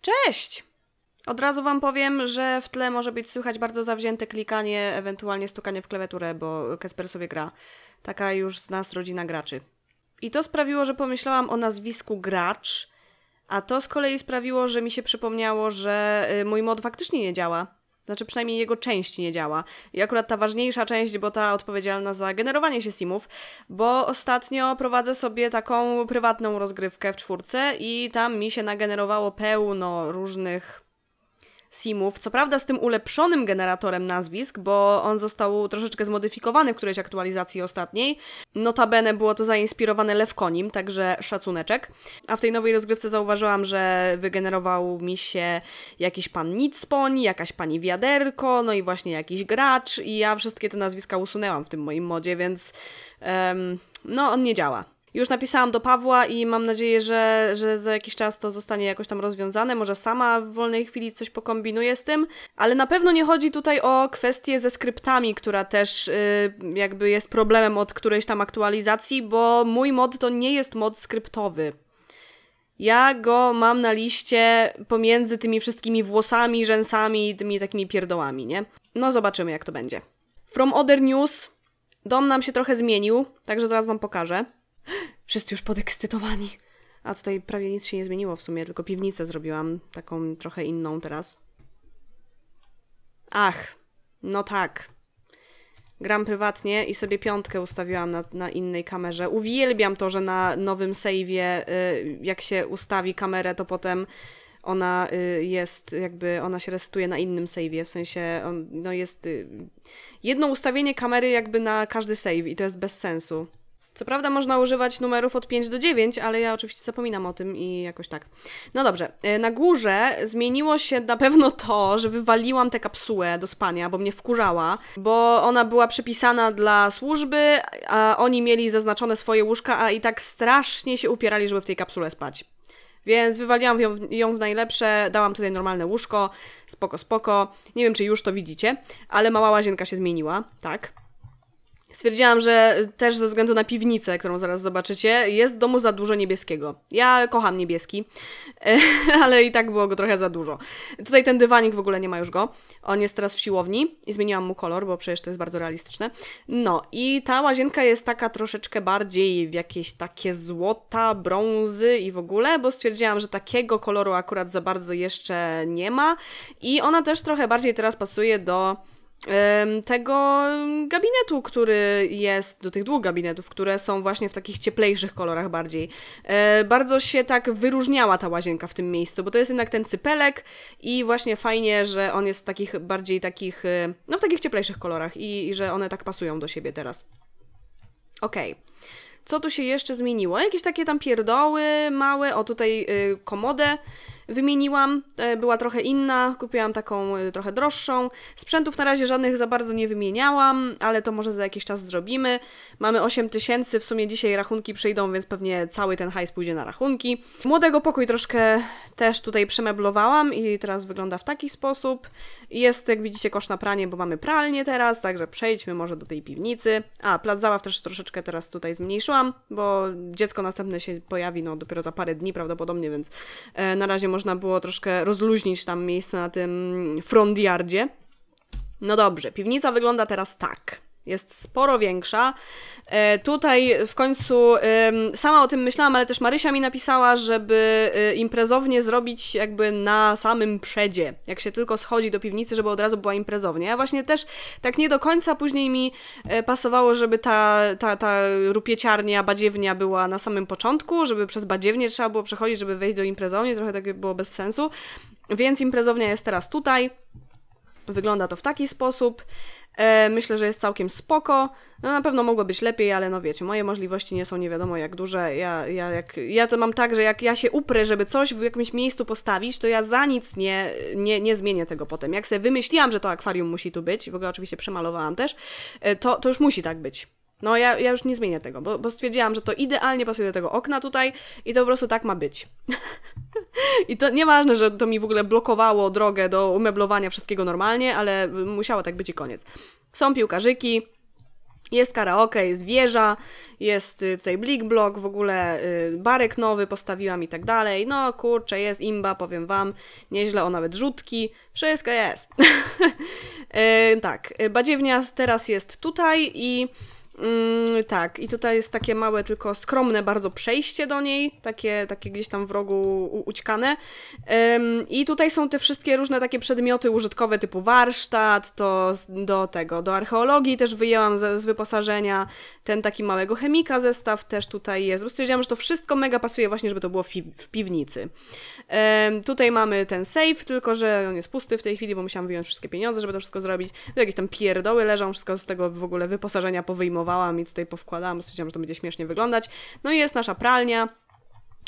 Cześć! Od razu Wam powiem, że w tle może być słychać bardzo zawzięte klikanie, ewentualnie stukanie w klawiaturę, bo Kesper sobie gra. Taka już z nas rodzina graczy. I to sprawiło, że pomyślałam o nazwisku Gracz, a to z kolei sprawiło, że mi się przypomniało, że y, mój mod faktycznie nie działa. Znaczy przynajmniej jego część nie działa. I akurat ta ważniejsza część, bo ta odpowiedzialna za generowanie się simów, bo ostatnio prowadzę sobie taką prywatną rozgrywkę w czwórce i tam mi się nagenerowało pełno różnych simów, co prawda z tym ulepszonym generatorem nazwisk, bo on został troszeczkę zmodyfikowany w którejś aktualizacji ostatniej. Notabene było to zainspirowane Lewkonim, także szacuneczek. A w tej nowej rozgrywce zauważyłam, że wygenerował mi się jakiś pan Nitspoń, jakaś pani Wiaderko, no i właśnie jakiś gracz i ja wszystkie te nazwiska usunęłam w tym moim modzie, więc um, no on nie działa. Już napisałam do Pawła i mam nadzieję, że, że za jakiś czas to zostanie jakoś tam rozwiązane. Może sama w wolnej chwili coś pokombinuję z tym, ale na pewno nie chodzi tutaj o kwestię ze skryptami, która też yy, jakby jest problemem od którejś tam aktualizacji, bo mój mod to nie jest mod skryptowy. Ja go mam na liście pomiędzy tymi wszystkimi włosami, rzęsami i tymi takimi pierdołami, nie? No zobaczymy, jak to będzie. From Other News. Dom nam się trochę zmienił, także zaraz Wam pokażę. Wszyscy już podekscytowani. A tutaj prawie nic się nie zmieniło w sumie, tylko piwnicę zrobiłam, taką trochę inną teraz. Ach, no tak. Gram prywatnie i sobie piątkę ustawiłam na, na innej kamerze. Uwielbiam to, że na nowym save'ie, y, jak się ustawi kamerę, to potem ona y, jest jakby, ona się resetuje na innym save'ie, w sensie on, no jest y, jedno ustawienie kamery jakby na każdy save i to jest bez sensu. Co prawda można używać numerów od 5 do 9, ale ja oczywiście zapominam o tym i jakoś tak. No dobrze, e, na górze zmieniło się na pewno to, że wywaliłam tę kapsułę do spania, bo mnie wkurzała, bo ona była przypisana dla służby, a oni mieli zaznaczone swoje łóżka, a i tak strasznie się upierali, żeby w tej kapsule spać. Więc wywaliłam ją, ją, w najlepsze, dałam tutaj normalne łóżko, spoko, spoko. Nie wiem, czy już to widzicie, ale mała łazienka się zmieniła, tak. Stwierdziłam, że też ze względu na piwnicę, którą zaraz zobaczycie, jest w domu za dużo niebieskiego. Ja kocham niebieski, ale i tak było go trochę za dużo. Tutaj ten dywanik w ogóle nie ma już go. On jest teraz w siłowni i zmieniłam mu kolor, bo przecież to jest bardzo realistyczne. No i ta łazienka jest taka troszeczkę bardziej w jakieś takie złota, brązy i w ogóle, bo stwierdziłam, że takiego koloru akurat za bardzo jeszcze nie ma. I ona też trochę bardziej teraz pasuje do tego gabinetu, który jest, do tych dwóch gabinetów, które są właśnie w takich cieplejszych kolorach bardziej. E, bardzo się tak wyróżniała ta łazienka w tym miejscu, bo to jest jednak ten cypelek i właśnie fajnie, że on jest w takich bardziej takich, e, no w takich cieplejszych kolorach i, i że one tak pasują do siebie teraz. Okej. Okay. Co tu się jeszcze zmieniło? Jakieś takie tam pierdoły małe, o tutaj y, komodę Wymieniłam, e, była trochę inna, kupiłam taką e, trochę droższą. Sprzętów na razie żadnych za bardzo nie wymieniałam, ale to może za jakiś czas zrobimy. Mamy 8 tysięcy, w sumie dzisiaj rachunki przyjdą, więc pewnie cały ten hajs pójdzie na rachunki. Młodego pokój troszkę też tutaj przemeblowałam i teraz wygląda w taki sposób. Jest, jak widzicie, kosz na pranie, bo mamy pralnię teraz, także przejdźmy może do tej piwnicy. A, plac zabaw też troszeczkę teraz tutaj zmniejszyłam, bo dziecko następne się pojawi no, dopiero za parę dni prawdopodobnie, więc e, na razie może można było troszkę rozluźnić tam miejsce na tym frondiardzie. No dobrze, piwnica wygląda teraz tak jest sporo większa. E, tutaj w końcu sama o tym myślałam, ale też Marysia mi napisała, żeby imprezownię imprezownie zrobić jakby na samym przedzie, jak się tylko schodzi do piwnicy, żeby od razu była imprezownia. Ja właśnie też tak nie do końca później mi e, pasowało, żeby ta, ta, ta rupieciarnia, badziewnia była na samym początku, żeby przez badziewnię trzeba było przechodzić, żeby wejść do imprezowni, trochę tak było bez sensu. Więc imprezownia jest teraz tutaj. Wygląda to w taki sposób. E, myślę, że jest całkiem spoko. No na pewno mogło być lepiej, ale no wiecie, moje możliwości nie są nie wiadomo jak duże. Ja, ja, jak, ja to mam tak, że jak ja się uprę, żeby coś w jakimś miejscu postawić, to ja za nic nie, nie, nie zmienię tego potem. Jak sobie wymyśliłam, że to akwarium musi tu być, w ogóle oczywiście przemalowałam też, e, to, to już musi tak być. No ja, ja już nie zmienię tego, bo, bo stwierdziłam, że to idealnie pasuje do tego okna tutaj i to po prostu tak ma być. I to nieważne, że to mi w ogóle blokowało drogę do umeblowania wszystkiego normalnie, ale musiało tak być i koniec. Są piłkarzyki, jest karaoke, jest wieża, jest y, tutaj Blik Blok, w ogóle y, barek nowy postawiłam i tak dalej. No kurczę, jest imba, powiem Wam, nieźle, o nawet rzutki, wszystko jest. Y, tak, badziewnia teraz jest tutaj i Mm, tak, i tutaj jest takie małe, tylko skromne bardzo przejście do niej, takie, takie gdzieś tam w rogu ućkane. Ym, I tutaj są te wszystkie różne takie przedmioty użytkowe typu warsztat, to do tego, do archeologii też wyjęłam z, z wyposażenia ten taki małego chemika zestaw też tutaj jest, bo stwierdziłam, że to wszystko mega pasuje właśnie, żeby to było w, pi- w piwnicy. Ym, tutaj mamy ten safe, tylko że on jest pusty w tej chwili, bo musiałam wyjąć wszystkie pieniądze, żeby to wszystko zrobić. Tu jakieś tam pierdoły leżą, wszystko z tego w ogóle wyposażenia powyjmowane pomalowałam i tutaj powkładałam, stwierdziłam, że to będzie śmiesznie wyglądać. No i jest nasza pralnia,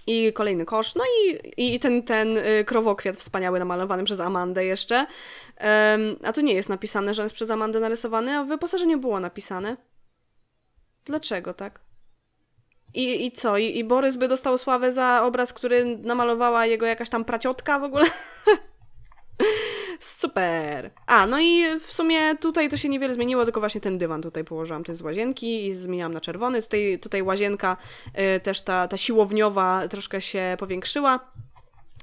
i kolejny kosz, no i, i ten, ten y, krowokwiat wspaniały namalowany przez Amandę jeszcze. Um, a tu nie jest napisane, że jest przez Amandę narysowany, a w wyposażeniu było napisane. Dlaczego tak? I, i co? I, I Borys by dostał sławę za obraz, który namalowała jego jakaś tam praciotka w ogóle? Super! A, no i w sumie tutaj to się niewiele zmieniło, tylko właśnie ten dywan tutaj położyłam, ten z łazienki i zmieniałam na czerwony. Tutaj, tutaj łazienka y, też ta, ta siłowniowa troszkę się powiększyła.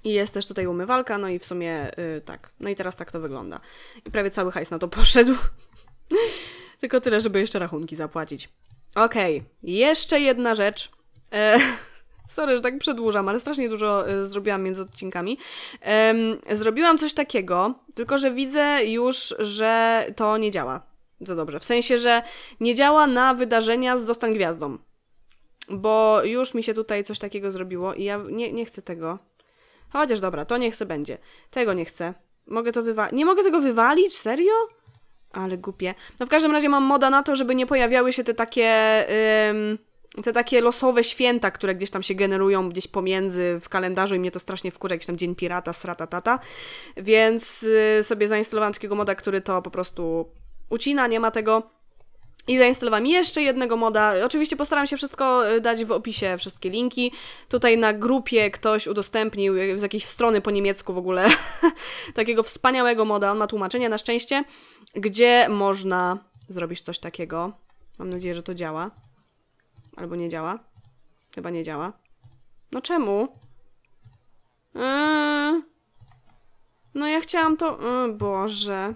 I jest też tutaj umywalka, no i w sumie y, tak. No i teraz tak to wygląda. I prawie cały hajs na to poszedł. tylko tyle, żeby jeszcze rachunki zapłacić. Okej, okay. jeszcze jedna rzecz. E, Sorry, że tak przedłużam, ale strasznie dużo e, zrobiłam między odcinkami. zrobiłam coś takiego, tylko że widzę już, że to nie działa za dobrze. W sensie, że nie działa na wydarzenia z Zostań Gwiazdą. Bo już mi się tutaj coś takiego zrobiło i ja nie, nie chcę tego. Chociaż dobra, to nie chcę będzie. Tego nie chcę. Mogę to wywalić. Nie mogę tego wywalić? Serio? Ale głupie. No w każdym razie mam moda na to, żeby nie pojawiały się te takie te takie losowe święta, które gdzieś tam się generują gdzieś pomiędzy w kalendarzu i mnie to strasznie wkurza, jakiś tam Dzień Pirata, srata, tata, więc y, sobie zainstalowałam takiego moda, który to po prostu ucina, nie ma tego. I zainstalowałam jeszcze jednego moda. Oczywiście postaram się wszystko y, dać w opisie, wszystkie linki. Tutaj na grupie ktoś udostępnił y, z jakiejś strony po niemiecku w ogóle takiego wspaniałego moda. On ma tłumaczenie na szczęście, gdzie można zrobić coś takiego. Mam nadzieję, że to działa. Albo nie działa. Chyba nie działa. No czemu? Eee... No ja chciałam to... Eee, Boże...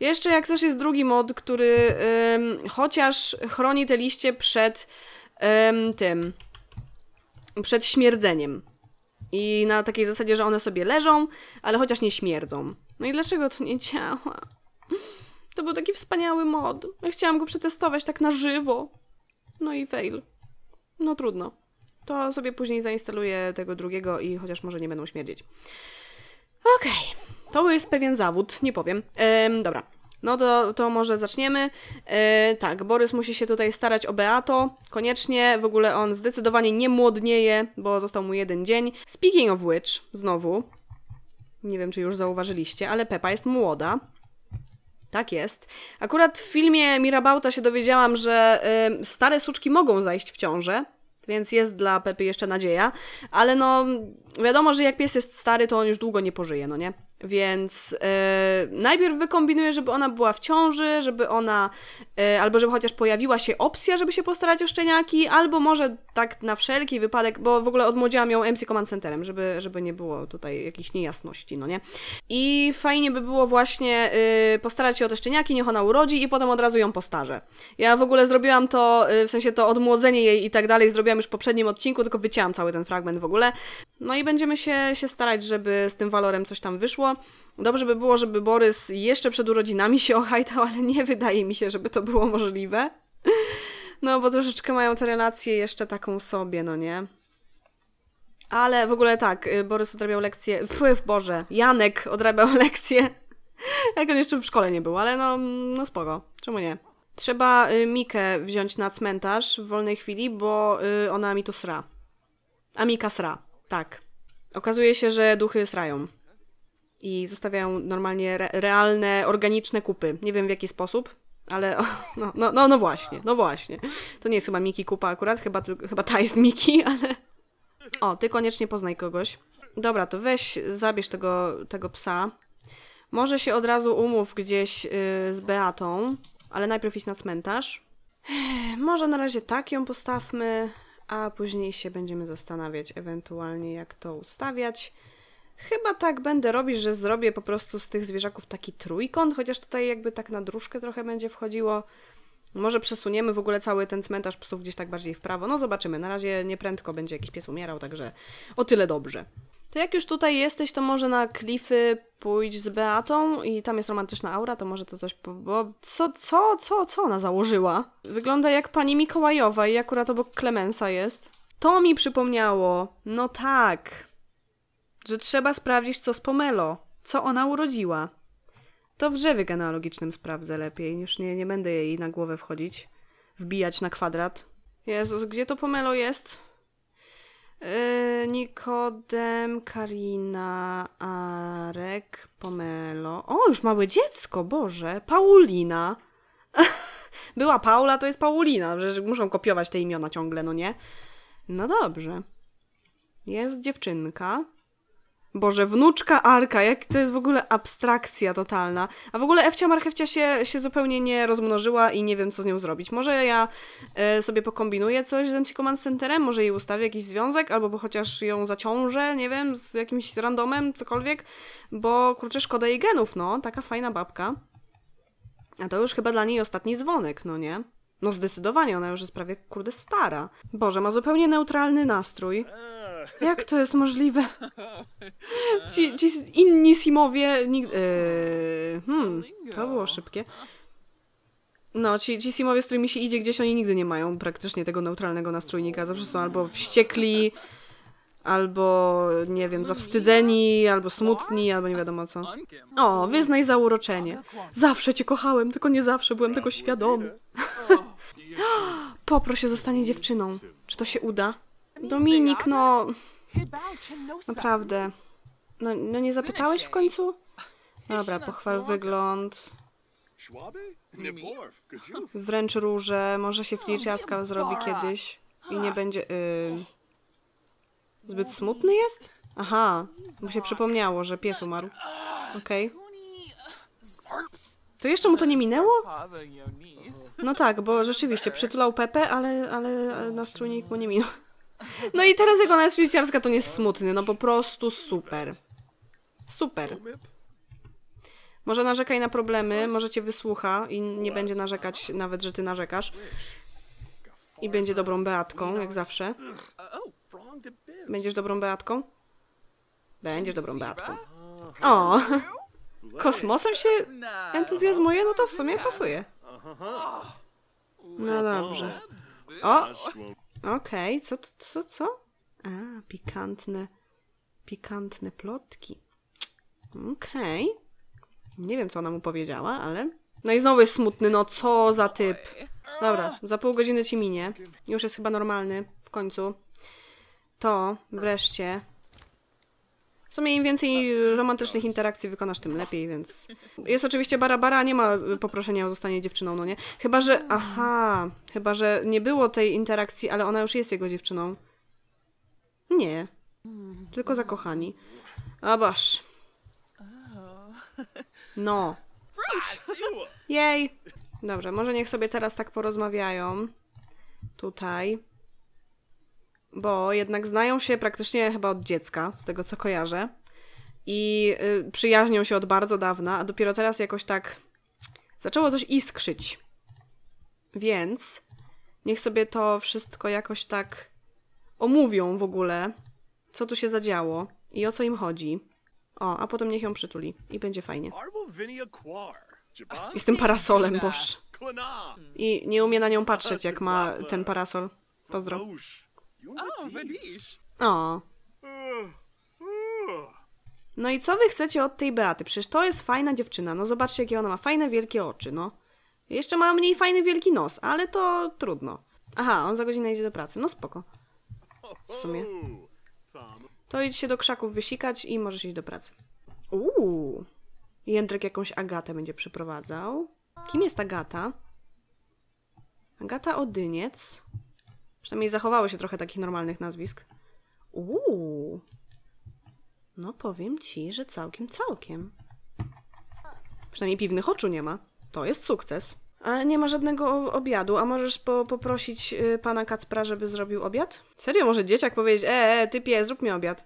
Jeszcze jak coś jest drugi mod, który ym, chociaż chroni te liście przed ym, tym, przed śmierdzeniem. I na takiej zasadzie, że one sobie leżą, ale chociaż nie śmierdzą. No i dlaczego to nie działa? To był taki wspaniały mod. Ja chciałam go przetestować tak na żywo. No i fail. No trudno. To sobie później zainstaluję tego drugiego i chociaż może nie będą śmierdzieć. Okej. Okay. To jest pewien zawód, nie powiem. Ehm, dobra. No to, to może zaczniemy. E, tak, Borys musi się tutaj starać o Beato, koniecznie. W ogóle on zdecydowanie nie młodnieje, bo został mu jeden dzień. Speaking of which, znowu, nie wiem czy już zauważyliście, ale Pepa jest młoda. Tak jest. Akurat w filmie Mirabauta się dowiedziałam, że y, stare suczki mogą zajść w ciążę, więc jest dla Pepy jeszcze nadzieja, ale no wiadomo, że jak pies jest stary, to on już długo nie pożyje, no nie? Więc e, najpierw wykombinuję, żeby ona była w ciąży, żeby ona, e, albo żeby chociaż pojawiła się opcja, żeby się postarać o szczeniaki, albo może tak na wszelki wypadek, bo w ogóle odmłodziłam ją MC Command Centerem, żeby, żeby nie było tutaj jakichś niejasności, no nie? I fajnie by było właśnie e, postarać się o te szczeniaki, niech ona urodzi i potem od razu ją postarzę. Ja w ogóle zrobiłam to, y, w sensie to odmłodzenie jej i tak dalej, zrobiłam już w poprzednim odcinku, tylko wycięłam cały ten fragment w ogóle. No i będziemy się, się starać, żeby z tym walorem coś tam wyszło było. Dobrze by było, żeby Borys jeszcze przed urodzinami się ohajtał, ale nie wydaje mi się, żeby to było możliwe. No bo troszeczkę mają te relacje jeszcze taką sobie, no nie? Ale w ogóle tak, y, Borys odrabiał lekcję. Wpływ Boże, Janek odrabiał lekcję. Jak on jeszcze w szkole nie był, ale no, no spoko, czemu nie? Trzeba y, Mikę wziąć na cmentarz w wolnej chwili, bo y, ona mi tu sra. A Mika sra, tak. Okazuje się, że duchy srają i zostawiają normalnie re realne, organiczne kupy. Nie wiem w jaki sposób, ale no, no, no, no właśnie, no właśnie. To nie jest chyba Miki kupa akurat, chyba, chyba ta jest Miki, ale... O, ty koniecznie poznaj kogoś. Dobra, to weź, zabierz tego, tego psa. Może się od razu umów gdzieś yy, z Beatą, ale najpierw idź na cmentarz. Może na razie tak ją postawmy, a później się będziemy zastanawiać ewentualnie jak to ustawiać. Chyba tak będę robić, że zrobię po prostu z tych zwierzaków taki trójkąt, chociaż tutaj jakby tak na dróżkę trochę będzie wchodziło. Może przesuniemy w ogóle cały ten cmentarz psów gdzieś tak bardziej w prawo. No zobaczymy, na razie nieprędko będzie jakiś pies umierał, także o tyle dobrze. To jak już tutaj jesteś, to może na klify pójdź z Beatą i tam jest romantyczna aura, to może to coś... Bo co, co, co, co ona założyła? Wygląda jak pani Mikołajowa i akurat obok Klemensa jest. To mi przypomniało. No tak, że trzeba sprawdzić, co z Pomelo, co ona urodziła. To w drzewie genealogicznym sprawdzę lepiej, już nie, nie będę jej na głowę wchodzić, wbijać na kwadrat. Jezus, gdzie to Pomelo jest? Yy, Nikodem, Karina, Arek, Pomelo. O, już małe dziecko, Boże. Paulina. Była Paula, to jest Paulina. Że muszą kopiować te imiona ciągle, no nie? No dobrze. Jest dziewczynka. Boże, wnuczka Arka, jak to jest w ogóle abstrakcja totalna. A w ogóle Ewcia Marchewcia się, się zupełnie nie rozmnożyła i nie wiem, co z nią zrobić. Może ja e, sobie pokombinuję coś z MC Command Centerem, może jej ustawię jakiś związek, albo chociaż ją zaciążę, nie wiem, z jakimś randomem, cokolwiek, bo kurczę, szkoda jej genów, no, taka fajna babka. A to już chyba dla niej ostatni dzwonek, no nie? No zdecydowanie, ona już jest prawie, kurde, stara. Boże, ma zupełnie neutralny nastrój. Jak to jest możliwe? Ci, ci inni Simowie... Nigdy... Yy, hmm, to było szybkie. No, ci, ci Simowie, z którymi się idzie gdzieś, oni nigdy nie mają praktycznie tego neutralnego nastrójnika. Zawsze są albo wściekli, albo, nie wiem, zawstydzeni, albo smutni, albo nie wiadomo co. O, wyznaj zauroczenie. Zawsze cię kochałem, tylko nie zawsze byłem tego świadomy. Popro się zostanie dziewczyną. Czy to się uda? Dominik, no... Naprawdę. No, no nie zapytałeś w końcu? Dobra, pochwal wygląd. Wręcz róże, może się no, flirciaska zrobi kiedyś i nie będzie... Zbyt smutny jest? Aha, mu się przypomniało, że pies umarł. Okej. Okay. E, to jeszcze mu to nie minęło? No tak, bo rzeczywiście przytulał Pepe, ale, ale nastrójnik mu nie minął. No i teraz jak ona jest to nie jest smutny. No po prostu super. Super. Może narzekaj na problemy, może cię wysłucha i nie będzie narzekać nawet, że ty narzekasz. I będzie dobrą Beatką, jak zawsze. Będziesz dobrą Beatką? Będziesz dobrą Beatką. O! Kosmosem się entuzjazmuje? No to w sumie pasuje. No dobrze. O! Okej, okay. co, co, co? A, pikantne, pikantne plotki. Okej. Okay. Nie wiem, co ona mu powiedziała, ale... No i znowu jest smutny, no co za typ. Dobra, za pół godziny ci minie. Już jest chyba normalny, w końcu. To, wreszcie, w sumie im więcej romantycznych interakcji wykonasz, tym lepiej, więc... Jest oczywiście Barabara, nie ma poproszenia o zostanie dziewczyną, no nie? Chyba, że... Aha! Chyba, że nie było tej interakcji, ale ona już jest jego dziewczyną. Nie. Tylko zakochani. A No. Jej! Dobrze, może niech sobie teraz tak porozmawiają. Tutaj bo jednak znają się praktycznie chyba od dziecka, z tego co kojarzę. I y, przyjaźnią się od bardzo dawna, a dopiero teraz jakoś tak zaczęło coś iskrzyć. Więc niech sobie to wszystko jakoś tak omówią w ogóle, co tu się zadziało i o co im chodzi. O, a potem niech ją przytuli i będzie fajnie. I z tym parasolem, boż. I nie umie na nią patrzeć, jak ma ten parasol. Pozdro. O, widzisz. O. Uh, uh. No i co wy chcecie od tej Beaty? Przecież to jest fajna dziewczyna. No zobaczcie, jakie ona ma fajne, wielkie oczy, no. Jeszcze ma mniej fajny, wielki nos, ale to trudno. Aha, on za godzinę idzie do pracy. No spoko. W sumie. To idź się do krzaków wysikać i możesz iść do pracy. Uuu. Jędrek jakąś Agatę będzie przeprowadzał. Kim jest Agata? Agata Odyniec. Przynajmniej zachowało się trochę takich normalnych nazwisk. Uuu. No powiem ci, że całkiem, całkiem. Przynajmniej piwnych oczu nie ma. To jest sukces. A nie ma żadnego obiadu. A możesz po, poprosić y, pana Kacpra, żeby zrobił obiad? Serio, może dzieciak powiedzieć, e, e ty pie, zrób mi obiad.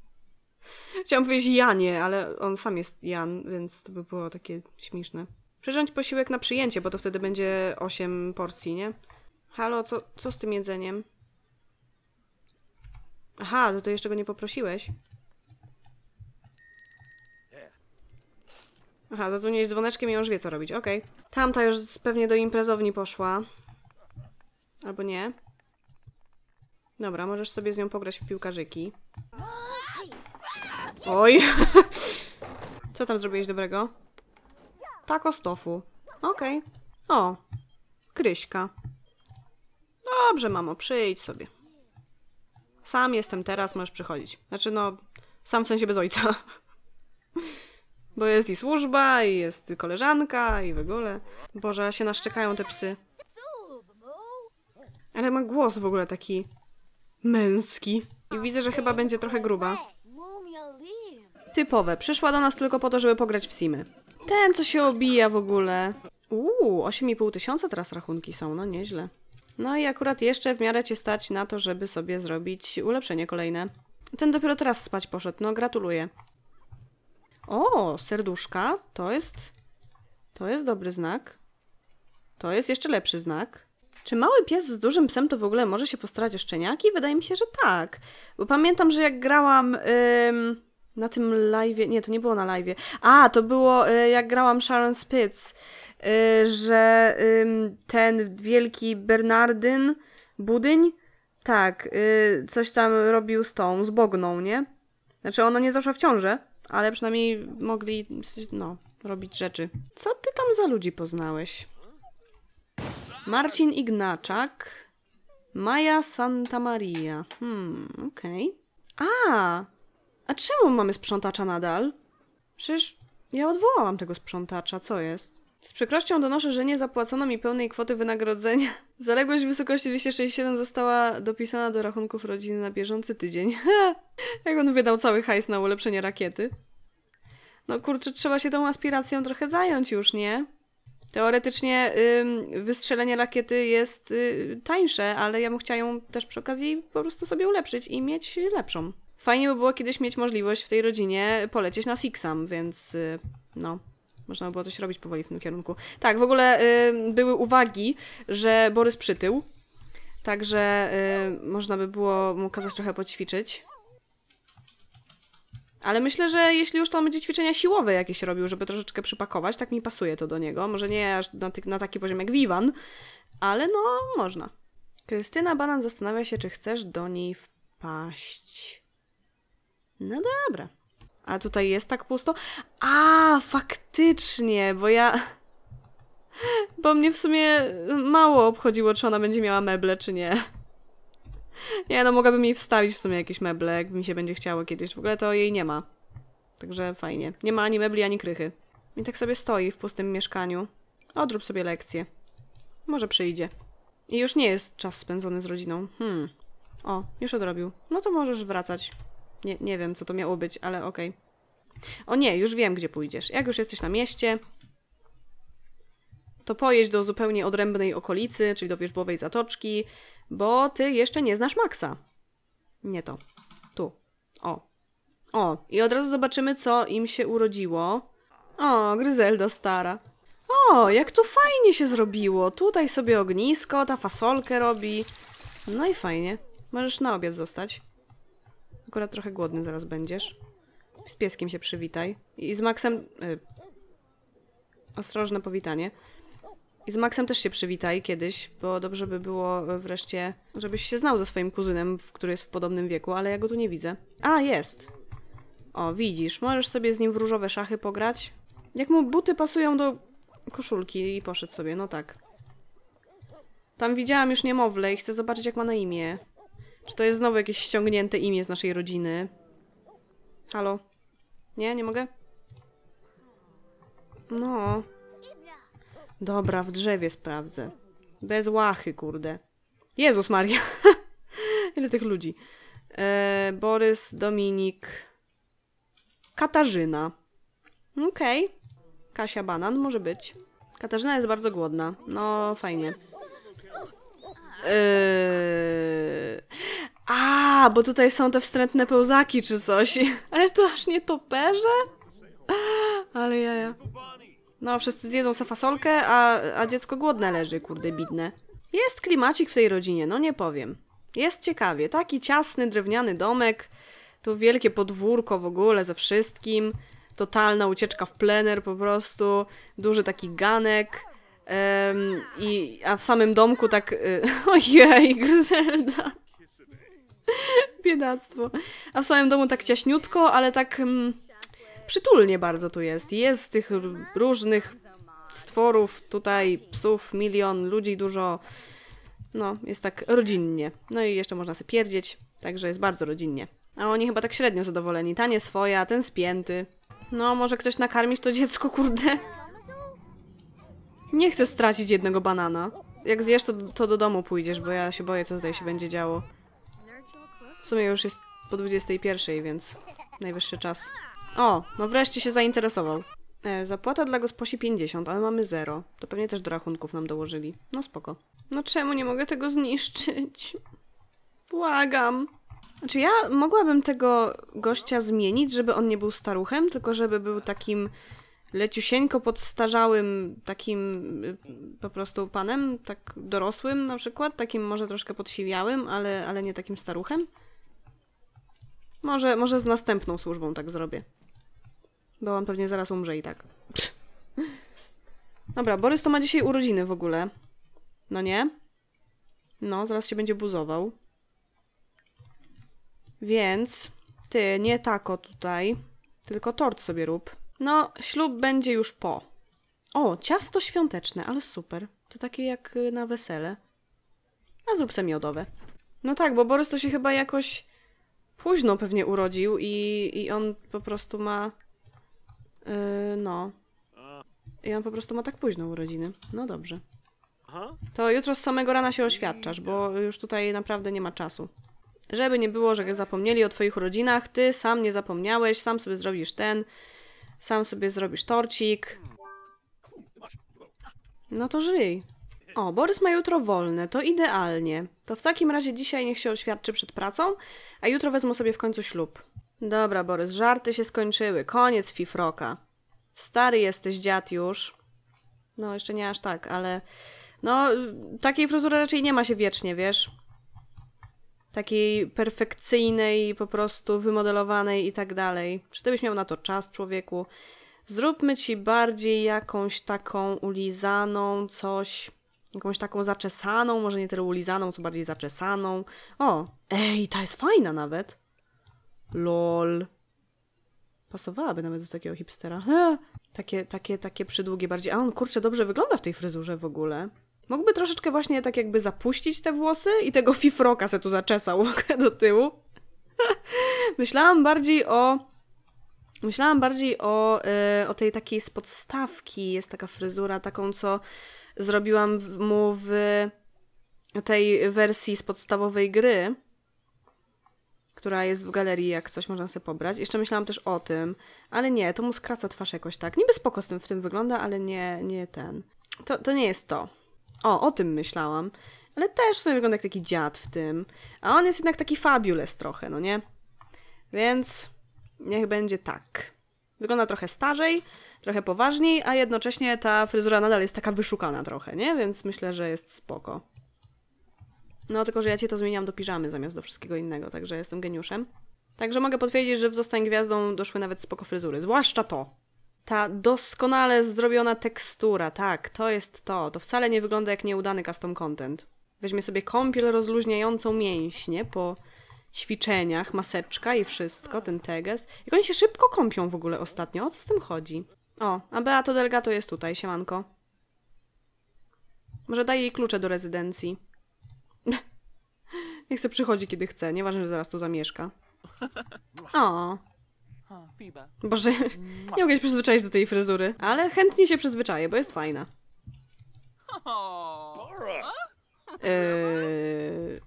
Chciałam powiedzieć Janie, ale on sam jest Jan, więc to by było takie śmieszne. Przyrządź posiłek na przyjęcie, bo to wtedy będzie 8 porcji, nie? Halo, co, co z tym jedzeniem? Aha, to jeszcze go nie poprosiłeś. Aha, zadzwoniłeś dzwoneczkiem i on już wie, co robić. Okej. Okay. Tamta już pewnie do imprezowni poszła. Albo nie. Dobra, możesz sobie z nią pograć w piłkarzyki. Oj! Co tam zrobiłeś dobrego? Tako z tofu. Okej. Okay. O, Kryśka. Dobrze, mamo, przyjdź sobie. Sam jestem teraz, możesz przychodzić. Znaczy, no, sam w sensie bez ojca. Bo jest i służba, i jest koleżanka, i w ogóle. Boże, się naszczekają te psy. Ale ma głos w ogóle taki męski. I widzę, że chyba będzie trochę gruba. Typowe. Przyszła do nas tylko po to, żeby pograć w simy. Ten, co się obija w ogóle. Uuu, 8,5 tysiąca teraz rachunki są. No, nieźle. No i akurat jeszcze w miarę Cię stać na to, żeby sobie zrobić ulepszenie kolejne. Ten dopiero teraz spać poszedł, no gratuluję. O, serduszka, to jest... To jest dobry znak. To jest jeszcze lepszy znak. Czy mały pies z dużym psem to w ogóle może się postarać o szczeniaki? Wydaje mi się, że tak. Bo pamiętam, że jak grałam... Ym na tym live, nie, to nie było na live. A, to było y, jak grałam Sharon Spitz Y, że ten wielki Bernardyn Budyń, tak, y, coś tam robił z tą, z Bogną, nie? Znaczy ona nie zawsze w ale przynajmniej mogli, no, robić rzeczy. Co ty tam za ludzi poznałeś? Marcin Ignaczak, Maja Santa Maria. Hmm, okej. Okay. A, a czemu mamy sprzątacza nadal? Przecież ja odwołałam tego sprzątacza, co jest? Z przykrością donoszę, że nie zapłacono mi pełnej kwoty wynagrodzenia. Zaległość w wysokości 267 została dopisana do rachunków rodziny na bieżący tydzień. Jak on wydał cały hajs na ulepszenie rakiety. No kurczę, trzeba się tą aspiracją trochę zająć już, nie? Teoretycznie ym, wystrzelenie rakiety jest y, tańsze, ale ja bym chciała ją też przy okazji po prostu sobie ulepszyć i mieć lepszą. Fajnie by było kiedyś mieć możliwość w tej rodzinie polecieć na Sixam, więc y, no, można było coś robić powoli w tym kierunku. Tak, w ogóle y, były uwagi, że Borys przytył, także y, można by było mu kazać trochę poćwiczyć. Ale myślę, że jeśli już to będzie ćwiczenia siłowe jakieś robił, żeby troszeczkę przypakować, tak mi pasuje to do niego. Może nie aż na, na taki poziom jak Wiwan, ale no, można. Krystyna Banan zastanawia się, czy chcesz do niej wpaść. No dobra. A tutaj jest tak pusto? A, faktycznie, bo ja... Bo mnie w sumie mało obchodziło, czy ona będzie miała meble, czy nie. Nie, no mogłabym jej wstawić w sumie jakieś meble, jak mi się będzie chciało kiedyś. W ogóle to jej nie ma. Także fajnie. Nie ma ani mebli, ani krychy. I tak sobie stoi w pustym mieszkaniu. Odrób sobie lekcję. Może przyjdzie. I już nie jest czas spędzony z rodziną. Hmm. O, już odrobił. No to możesz wracać. Nie, nie wiem, co to miało być, ale okej. Okay. O nie, już wiem, gdzie pójdziesz. Jak już jesteś na mieście, to pojedź do zupełnie odrębnej okolicy, czyli do wierzbowej zatoczki, bo ty jeszcze nie znasz Maxa. Nie to. Tu. O. O. I od razu zobaczymy, co im się urodziło. O, Gryzelda stara. O, jak tu fajnie się zrobiło. Tutaj sobie ognisko, ta fasolkę robi. No i fajnie. Możesz na obiad zostać. Akurat trochę głodny zaraz będziesz. Z pieskiem się przywitaj. I z Maxem... Y, ostrożne powitanie. I z Maxem też się przywitaj kiedyś, bo dobrze by było y, wreszcie, żebyś się znał ze swoim kuzynem, który jest w podobnym wieku, ale ja go tu nie widzę. A, jest! O, widzisz, możesz sobie z nim w różowe szachy pograć. Jak mu buty pasują do koszulki i poszedł sobie, no tak. Tam widziałam już niemowlę i chcę zobaczyć, jak ma na imię. Czy to jest znowu jakieś ściągnięte imię z naszej rodziny? Halo? Nie, nie mogę? No. Dobra, w drzewie sprawdzę. Bez łachy, kurde. Jezus Maria. Ile tych ludzi. E, Borys, Dominik, Katarzyna. Okej. Okay. Kasia Banan, może być. Katarzyna jest bardzo głodna. No, fajnie. Yy, a, bo tutaj są te wstrętne pełzaki czy coś. Ale to aż nie toperze? Ale ja. No, wszyscy zjedzą safasolkę, fasolkę, a, a dziecko głodne leży, kurde, bidne. Jest klimacik w tej rodzinie, no nie powiem. Jest ciekawie. Taki ciasny, drewniany domek. Tu wielkie podwórko w ogóle ze wszystkim. Totalna ucieczka w plener po prostu. Duży taki ganek. Um, i, a w samym domku tak... Y, ojej, Gryzelda. Biedactwo. A w samym domu tak ciaśniutko, ale tak mm, przytulnie bardzo tu jest. Jest tych różnych stworów tutaj, psów milion, ludzi dużo. No, jest tak rodzinnie. No i jeszcze można sobie pierdzieć, także jest bardzo rodzinnie. A oni chyba tak średnio zadowoleni. Tanie swoja, ten spięty. No, może ktoś nakarmić to dziecko, kurde. Nie chcę stracić jednego banana. Jak zjesz, to, to do domu pójdziesz, bo ja się boję, co tutaj się będzie działo. W sumie już jest po 21, więc najwyższy czas. O, no wreszcie się zainteresował. E, zapłata dla gosposi 50, ale mamy 0. To pewnie też do rachunków nam dołożyli. No spoko. No czemu nie mogę tego zniszczyć? Błagam. Znaczy ja mogłabym tego gościa zmienić, żeby on nie był staruchem, tylko żeby był takim leciusieńko podstarzałym takim y, po prostu panem, tak dorosłym na przykład, takim może troszkę podsiwiałym, ale, ale nie takim staruchem. Może, może z następną służbą tak zrobię. Bo on pewnie zaraz umrze i tak. Dobra, Borys to ma dzisiaj urodziny w ogóle. No nie? No, zaraz się będzie buzował. Więc ty, nie tako tutaj, tylko tort sobie rób. No, ślub będzie już po. O, ciasto świąteczne, ale super. To takie jak y, na wesele. A zupce miodowe. No tak, bo Borys to się chyba jakoś późno pewnie urodził i, i on po prostu ma... Yy, no. I on po prostu ma tak późno urodziny. No dobrze. To jutro z samego rana się oświadczasz, bo już tutaj naprawdę nie ma czasu. Żeby nie było, że zapomnieli o twoich urodzinach, ty sam nie zapomniałeś, sam sobie zrobisz ten, sam sobie zrobisz torcik. No to żyj. O, Borys ma jutro wolne, to idealnie. To w takim razie dzisiaj niech się oświadczy przed pracą, a jutro wezmę sobie w końcu ślub. Dobra, Borys, żarty się skończyły. Koniec fifroka. Stary jesteś dziad już. No, jeszcze nie aż tak, ale... No, takiej fryzury raczej nie ma się wiecznie, wiesz? takiej perfekcyjnej, po prostu wymodelowanej i tak dalej. Czy ty byś miał na to czas, człowieku? Zróbmy ci bardziej jakąś taką ulizaną, coś, jakąś taką zaczesaną, może nie tyle ulizaną, co bardziej zaczesaną. O, ej, ta jest fajna nawet. Lol. Pasowałaby nawet do takiego hipstera. takie, takie, takie przydługie bardziej. A on, kurczę, dobrze wygląda w tej fryzurze w ogóle. Mógłby troszeczkę właśnie tak jakby zapuścić te włosy i tego fifroka se tu zaczesał do tyłu. Myślałam bardziej o... Myślałam bardziej o, y, o tej takiej z podstawki. Jest taka fryzura, taką co zrobiłam mu w tej wersji z podstawowej gry, która jest w galerii, jak coś można sobie pobrać. Jeszcze myślałam też o tym, ale nie, to mu skraca twarz jakoś tak. Niby spoko z tym w tym wygląda, ale nie, nie ten. To, to nie jest to. O, o tym myślałam. Ale też sobie wygląda jak taki dziad w tym. A on jest jednak taki fabulous trochę, no nie? Więc niech będzie tak. Wygląda trochę starzej, trochę poważniej, a jednocześnie ta fryzura nadal jest taka wyszukana trochę, nie? Więc myślę, że jest spoko. No, tylko że ja cię to zmieniam do piżamy zamiast do wszystkiego innego, także jestem geniuszem. Także mogę potwierdzić, że w Zostań Gwiazdą doszły nawet spoko fryzury, zwłaszcza to. Ta doskonale zrobiona tekstura, tak, to jest to. To wcale nie wygląda jak nieudany custom content. Weźmie sobie kąpiel rozluźniającą mięśnie po ćwiczeniach, maseczka i wszystko, ten teges. Jak oni się szybko kąpią w ogóle ostatnio, o co z tym chodzi? O, a Beato Delgato jest tutaj, siemanko. Może daj jej klucze do rezydencji. Niech se przychodzi, kiedy chce, nieważne, że zaraz tu zamieszka. O, Boże, nie mogę się przyzwyczaić do tej fryzury, ale chętnie się przyzwyczaję, bo jest fajna. Eee...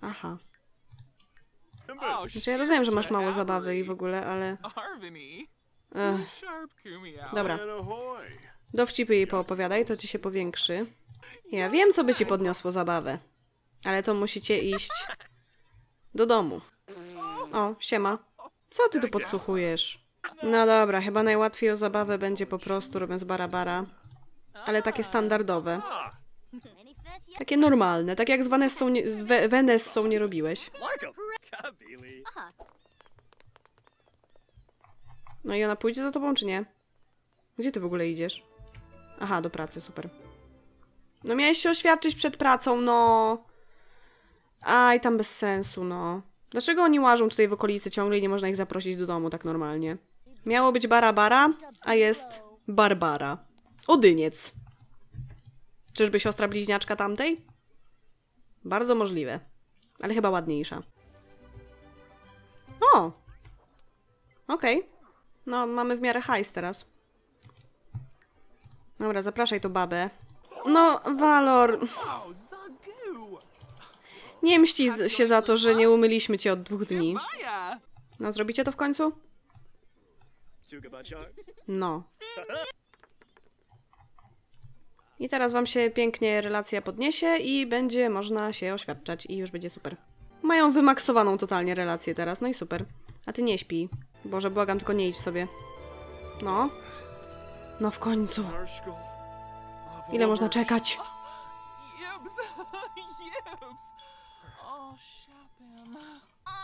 Aha. Znaczy, ja rozumiem, że masz mało zabawy i w ogóle, ale... Ech. Dobra. Dowcipy jej poopowiadaj, to ci się powiększy. Ja wiem, co by ci podniosło zabawę. Ale to musicie iść do domu. O, siema. Co ty tu podsłuchujesz? No dobra, chyba najłatwiej o zabawę będzie po prostu robiąc barabara. Ale takie standardowe. Takie normalne, tak jak z Vanessą nie, We nie robiłeś. No i ona pójdzie za tobą, czy nie? Gdzie ty w ogóle idziesz? Aha, do pracy, super. No miałeś się oświadczyć przed pracą, no. Aj, tam bez sensu, no. Dlaczego oni łażą tutaj w okolicy ciągle i nie można ich zaprosić do domu tak normalnie? Miało być Barabara, a jest Barbara. Odyniec. Czyżby siostra bliźniaczka tamtej? Bardzo możliwe. Ale chyba ładniejsza. O! Okej. Okay. No, mamy w miarę hajs teraz. Dobra, zapraszaj to babę. No, Valor... Nie mści się za to, że nie umyliśmy cię od dwóch dni. No, zrobicie to w końcu? No. I teraz wam się pięknie relacja podniesie i będzie można się oświadczać i już będzie super. Mają wymaksowaną totalnie relację teraz, no i super. A ty nie śpi. Boże, błagam, tylko nie idź sobie. No. No w końcu. Ile można czekać?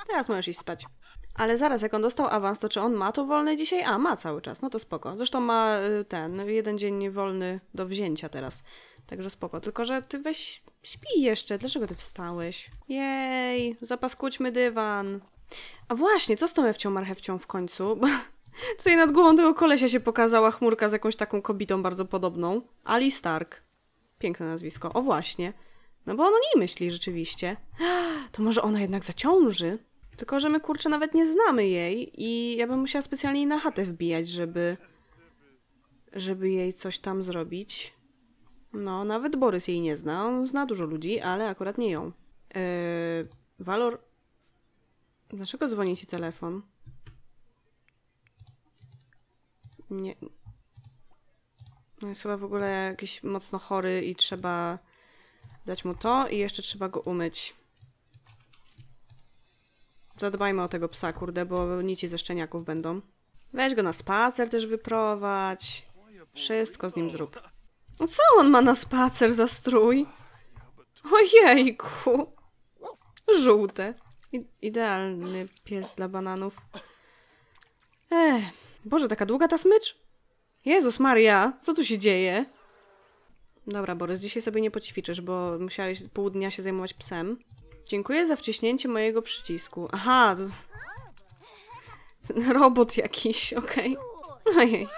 Teraz możesz iść spać. Ale zaraz, jak on dostał awans, to czy on ma to wolne dzisiaj? A, ma cały czas, no to spoko. Zresztą ma y, ten, jeden dzień wolny do wzięcia teraz. Także spoko. Tylko, że ty weź, śpi jeszcze. Dlaczego ty wstałeś? Jej, zapaskućmy dywan. A właśnie, co z tą Ewcią Marchewcią w końcu? Bo tutaj nad głową tego kolesia się pokazała chmurka z jakąś taką kobietą bardzo podobną. Ali Stark. Piękne nazwisko. O właśnie. No bo on o niej myśli rzeczywiście. To może ona jednak zaciąży? Tylko, że my kurczę nawet nie znamy jej i ja bym musiała specjalnie jej na chatę wbijać, żeby, żeby jej coś tam zrobić. No, nawet Borys jej nie zna. On zna dużo ludzi, ale akurat nie ją. Yy, Walor, dlaczego dzwoni ci telefon? Nie. No jest chyba w ogóle jakiś mocno chory i trzeba dać mu to i jeszcze trzeba go umyć. Zadbajmy o tego psa, kurde, bo nici ze szczeniaków będą. Weź go na spacer też wyprowadź. Wszystko z nim zrób. No co on ma na spacer za strój? Ojejku. Żółte. I idealny pies dla bananów. Ech. Boże, taka długa ta smycz? Jezus Maria, co tu się dzieje? Dobra, Borys, dzisiaj sobie nie poćwiczysz, bo musiałeś pół dnia się zajmować psem. Dziękuję za wciśnięcie mojego przycisku. Aha, to... Ten robot jakiś, okej. Okay. Ojej.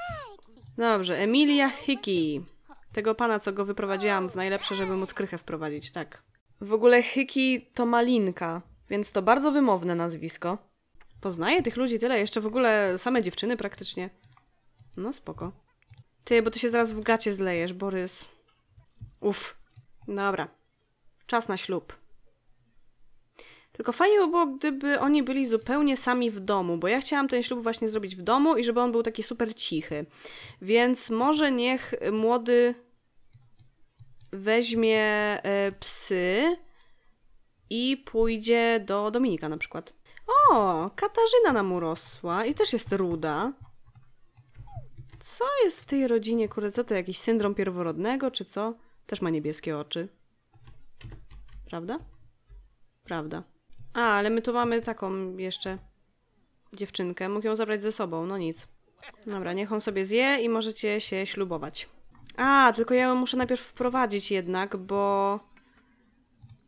Dobrze, Emilia Hickey. Tego pana, co go wyprowadziłam w najlepsze, żeby móc krychę wprowadzić, tak. W ogóle Hickey to malinka, więc to bardzo wymowne nazwisko. Poznaję tych ludzi tyle, jeszcze w ogóle same dziewczyny praktycznie. No spoko. Ty, bo ty się zaraz w gacie zlejesz, Borys. Uf. Dobra. Czas na ślub. Tylko fajnie by było, gdyby oni byli zupełnie sami w domu, bo ja chciałam ten ślub właśnie zrobić w domu i żeby on był taki super cichy. Więc może niech młody weźmie e, psy i pójdzie do Dominika na przykład. O, Katarzyna nam urosła i też jest ruda. Co jest w tej rodzinie, kurde, co to, jakiś syndrom pierworodnego, czy co? Też ma niebieskie oczy. Prawda? Prawda. A, ale my tu mamy taką jeszcze dziewczynkę. Mógł ją zabrać ze sobą, no nic. Dobra, niech on sobie zje i możecie się ślubować. A, tylko ja ją muszę najpierw wprowadzić jednak, bo...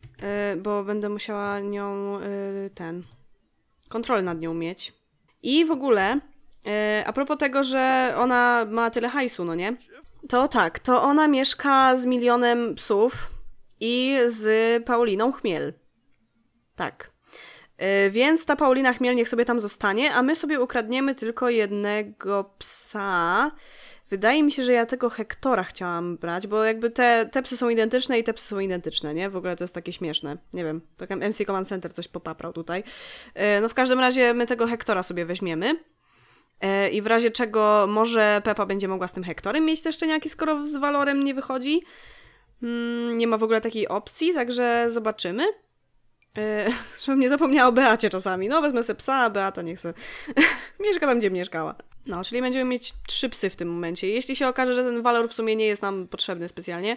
Yy, bo będę musiała nią yy, ten... kontrolę nad nią mieć. I w ogóle, yy, a propos tego, że ona ma tyle hajsu, no nie? To tak, to ona mieszka z milionem psów i z Pauliną Chmiel. Tak. E, więc ta Paulina Chmiel niech sobie tam zostanie, a my sobie ukradniemy tylko jednego psa. Wydaje mi się, że ja tego Hektora chciałam brać, bo jakby te, te psy są identyczne i te psy są identyczne, nie? W ogóle to jest takie śmieszne. Nie wiem, tak MC Command Center coś popaprał tutaj. E, no w każdym razie my tego Hektora sobie weźmiemy. E, I w razie czego może Pepa będzie mogła z tym Hektorem mieć te szczeniaki, skoro z Walorem nie wychodzi. Hmm, nie ma w ogóle takiej opcji, także zobaczymy. Yy, żebym nie zapomniała o Beacie czasami. No, wezmę sobie psa, Beata niech se mieszka tam, gdzie mieszkała. No, czyli będziemy mieć trzy psy w tym momencie. Jeśli się okaże, że ten walor w sumie nie jest nam potrzebny specjalnie,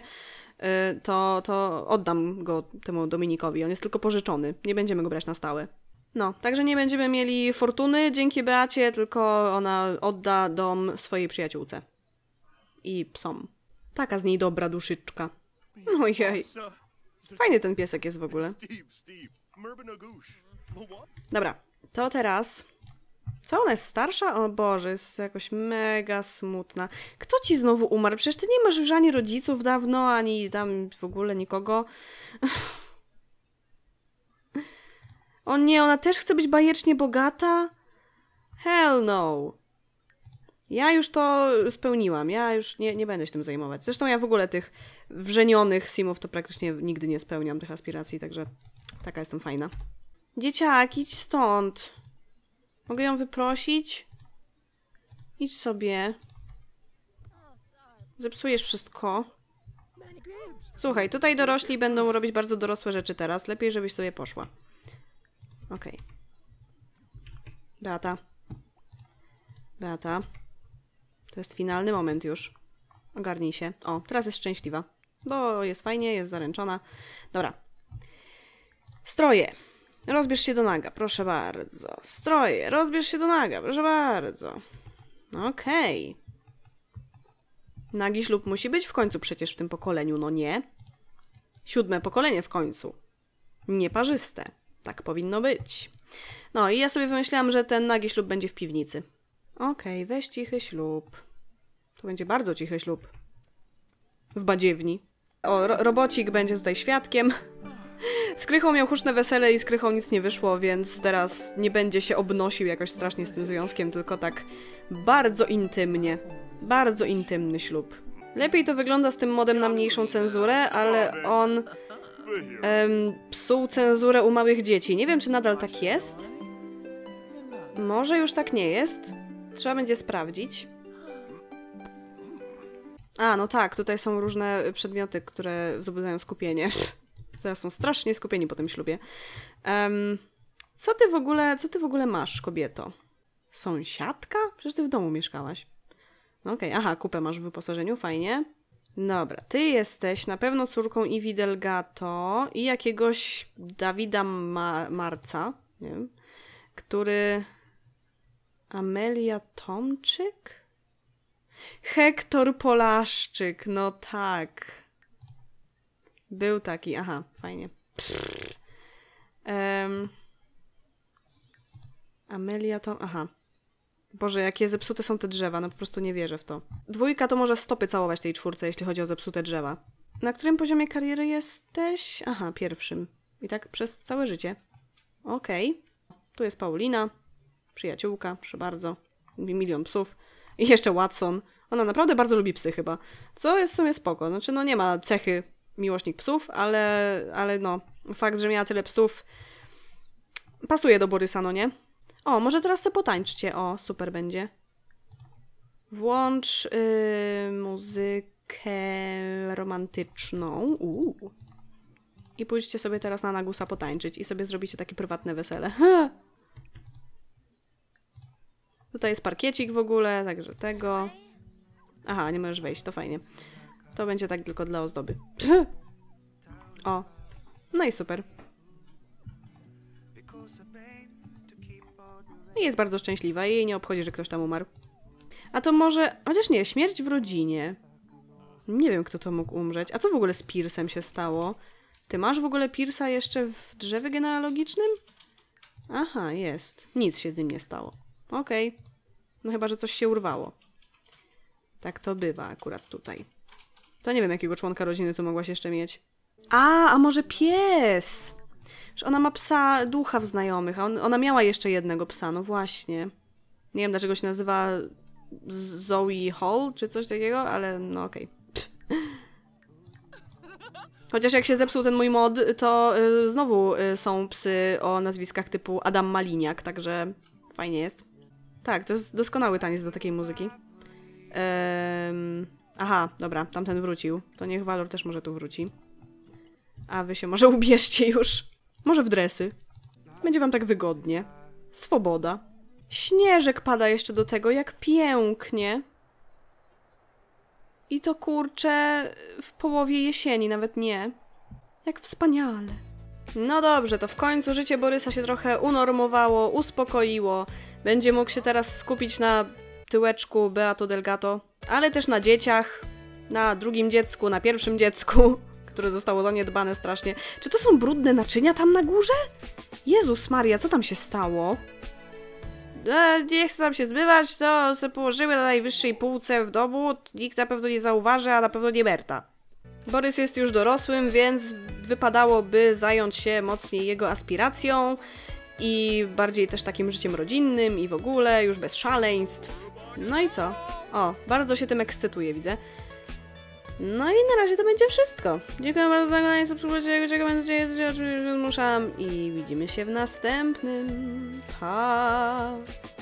yy, to, to oddam go temu Dominikowi. On jest tylko pożyczony. Nie będziemy go brać na stałe. No, także nie będziemy mieli fortuny dzięki Beacie, tylko ona odda dom swojej przyjaciółce. I psom. Taka z niej dobra duszyczka. Oj, no jej. Fajny ten piesek jest w ogóle. Dobra, to teraz... Co ona jest starsza? O Boże, jest jakoś mega smutna. Kto ci znowu umarł? Przecież ty nie masz już ani rodziców dawno, ani tam w ogóle nikogo. o nie, ona też chce być bajecznie bogata? Hell no. Ja już to spełniłam, ja już nie, nie będę się tym zajmować. Zresztą ja w ogóle tych wrzenionych simów to praktycznie nigdy nie spełniam tych aspiracji, także taka jestem fajna. Dzieciak, idź stąd. Mogę ją wyprosić? Idź sobie. Zepsujesz wszystko. Słuchaj, tutaj dorośli będą robić bardzo dorosłe rzeczy teraz. Lepiej, żebyś sobie poszła. Okej. Okay. Beata. Beata. To jest finalny moment już. Ogarnij się. O, teraz jest szczęśliwa, bo jest fajnie, jest zaręczona. Dobra. Stroje. Rozbierz się do naga, proszę bardzo. Stroje, rozbierz się do naga, proszę bardzo. Okej. Okay. Nagi ślub musi być w końcu przecież w tym pokoleniu, no nie? Siódme pokolenie w końcu. Nieparzyste. Tak powinno być. No i ja sobie wymyślałam, że ten nagi ślub będzie w piwnicy. Okej, okay, weź cichy ślub będzie bardzo cichy ślub. W badziewni. O, ro robocik będzie tutaj świadkiem. Z Krychą miał huczne wesele i z Krychą nic nie wyszło, więc teraz nie będzie się obnosił jakoś strasznie z tym związkiem, tylko tak bardzo intymnie. Bardzo intymny ślub. Lepiej to wygląda z tym modem na mniejszą cenzurę, ale on em, psuł cenzurę u małych dzieci. Nie wiem, czy nadal tak jest. Może już tak nie jest. Trzeba będzie sprawdzić. A, no tak, tutaj są różne przedmioty, które wzbudzają skupienie. Teraz są strasznie skupieni po tym ślubie. Um, co ty w ogóle, co ty w ogóle masz, kobieto? Sąsiadka? Przecież ty w domu mieszkałaś. No okej, okay. aha, kupę masz w wyposażeniu, fajnie. Dobra, ty jesteś na pewno córką Iwi Delgato i jakiegoś Dawida Ma Marca, nie wiem, który... Amelia Tomczyk? Hektor Polaszczyk, no tak. Był taki, aha, fajnie. Um. Amelia to, aha. Boże, jakie zepsute są te drzewa, no po prostu nie wierzę w to. Dwójka to może stopy całować tej czwórce, jeśli chodzi o zepsute drzewa. Na którym poziomie kariery jesteś? Aha, pierwszym. I tak przez całe życie. Okej. Okay. Tu jest Paulina, przyjaciółka, proszę bardzo. Milion psów. I jeszcze Watson. Ona naprawdę bardzo lubi psy chyba. Co jest w sumie spoko. Znaczy, no nie ma cechy miłośnik psów, ale, ale no, fakt, że miała tyle psów pasuje do Borysa, no nie? O, może teraz se potańczcie. O, super będzie. Włącz yy, muzykę romantyczną. Uu. I pójdźcie sobie teraz na Nagusa potańczyć i sobie zrobicie takie prywatne wesele. Tutaj jest parkiecik w ogóle, także tego. Aha, nie możesz wejść, to fajnie. To będzie tak tylko dla ozdoby. o. No i super. I jest bardzo szczęśliwa i jej nie obchodzi, że ktoś tam umarł. A to może... Chociaż nie, śmierć w rodzinie. Nie wiem, kto to mógł umrzeć. A co w ogóle z Piersem się stało? Ty masz w ogóle Piersa jeszcze w drzewie genealogicznym? Aha, jest. Nic się z nim nie stało. Okej. Okay. No chyba, że coś się urwało. Tak to bywa akurat tutaj. To nie wiem, jakiego członka rodziny tu mogłaś jeszcze mieć. A, a może pies? Że ona ma psa ducha w znajomych, a on, ona miała jeszcze jednego psa, no właśnie. Nie wiem, dlaczego się nazywa Zoe Hall czy coś takiego, ale no okej. Okay. Chociaż jak się zepsuł ten mój mod, to y, znowu y, są psy o nazwiskach typu Adam Maliniak, także fajnie jest. Tak, to jest doskonały taniec do takiej muzyki. aha, dobra, tamten wrócił. To niech Valor też może tu wróci. A wy się może ubierzcie już. Może w dresy. Będzie wam tak wygodnie. Swoboda. Śnieżek pada jeszcze do tego, jak pięknie. I to kurczę w połowie jesieni, nawet nie. Jak wspaniale. No dobrze, to w końcu życie Borysa się trochę unormowało, uspokoiło. Będzie mógł się teraz skupić na tyłeczku Beato Delgato, ale też na dzieciach, na drugim dziecku, na pierwszym dziecku, które zostało zaniedbane strasznie. Czy to są brudne naczynia tam na górze? Jezus Maria, co tam się stało? E, nie chcę tam się zbywać, to se położyły na najwyższej półce w domu, nikt na pewno nie zauważy, a na pewno nie Berta. Borys jest już dorosłym, więc wypadałoby zająć się mocniej jego aspiracją i bardziej też takim życiem rodzinnym i w ogóle, już bez szaleństw. No i co? O, bardzo się tym ekscytuję, widzę. No i na razie to będzie wszystko. Dziękuję bardzo za oglądanie, subskrypcję, czego będziecie, oczywiście zmuszam i widzimy się w następnym. Pa!